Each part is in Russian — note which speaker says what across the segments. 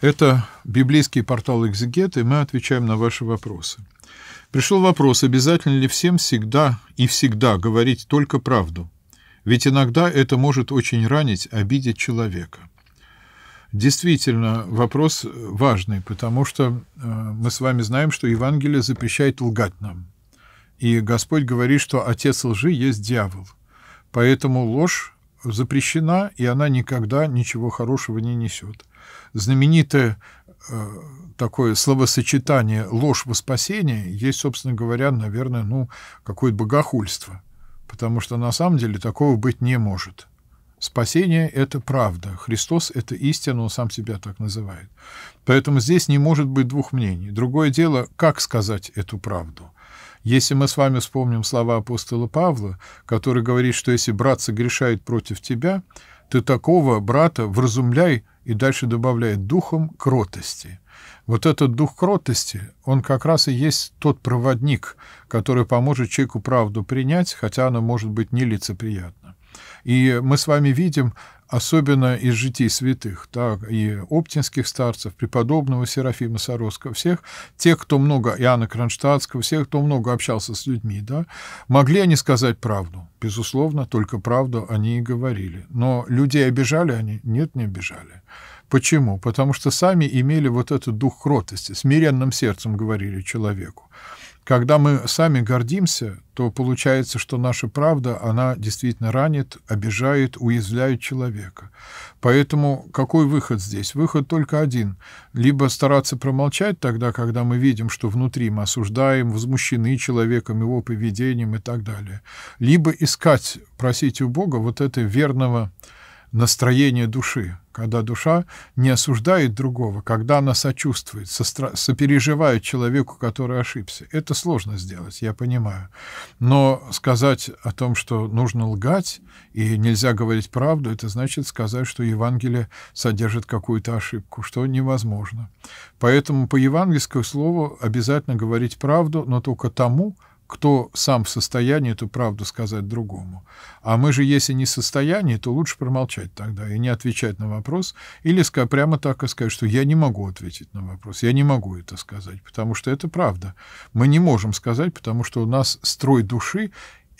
Speaker 1: Это библейский портал «Экзегет», и мы отвечаем на ваши вопросы. Пришел вопрос, обязательно ли всем всегда и всегда говорить только правду? Ведь иногда это может очень ранить, обидеть человека. Действительно, вопрос важный, потому что э, мы с вами знаем, что Евангелие запрещает лгать нам. И Господь говорит, что отец лжи есть дьявол. Поэтому ложь запрещена, и она никогда ничего хорошего не несет. Знаменитое э, такое словосочетание «ложь во спасение» есть, собственно говоря, наверное, ну, какое-то богохульство, потому что на самом деле такого быть не может. Спасение — это правда. Христос — это истина, он сам себя так называет. Поэтому здесь не может быть двух мнений. Другое дело, как сказать эту правду — если мы с вами вспомним слова апостола Павла, который говорит, что если брат согрешает против тебя, ты такого брата вразумляй и дальше добавляет духом кротости. Вот этот дух кротости, он как раз и есть тот проводник, который поможет человеку правду принять, хотя она может быть нелицеприятна. И мы с вами видим, особенно из житий святых, так, и оптинских старцев, преподобного Серафима Саровского, всех тех, кто много, Иоанна Кронштадтского, всех, кто много общался с людьми, да, могли они сказать правду. Безусловно, только правду они и говорили. Но людей обижали они? Нет, не обижали. Почему? Потому что сами имели вот этот дух кротости, смиренным сердцем говорили человеку. Когда мы сами гордимся, то получается, что наша правда, она действительно ранит, обижает, уязвляет человека. Поэтому какой выход здесь? Выход только один. Либо стараться промолчать тогда, когда мы видим, что внутри мы осуждаем, возмущены человеком, его поведением и так далее. Либо искать, просить у Бога вот это верного настроение души, когда душа не осуждает другого, когда она сочувствует, состра... сопереживает человеку, который ошибся. Это сложно сделать, я понимаю. Но сказать о том, что нужно лгать и нельзя говорить правду, это значит сказать, что Евангелие содержит какую-то ошибку, что невозможно. Поэтому по евангельскому слову обязательно говорить правду, но только тому, кто сам в состоянии эту правду сказать другому. А мы же, если не в состоянии, то лучше промолчать тогда и не отвечать на вопрос, или прямо так и сказать, что я не могу ответить на вопрос, я не могу это сказать, потому что это правда. Мы не можем сказать, потому что у нас строй души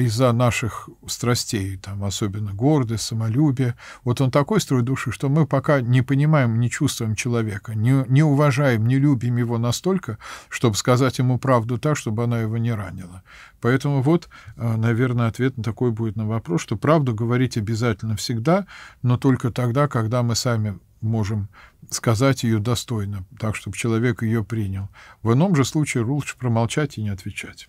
Speaker 1: из-за наших страстей, там, особенно гордость, самолюбие. Вот он такой строй души, что мы пока не понимаем, не чувствуем человека, не, не уважаем, не любим его настолько, чтобы сказать ему правду так, чтобы она его не ранила. Поэтому вот, э, наверное, ответ на такой будет на вопрос, что правду говорить обязательно всегда, но только тогда, когда мы сами можем сказать ее достойно, так, чтобы человек ее принял. В ином же случае лучше промолчать и не отвечать.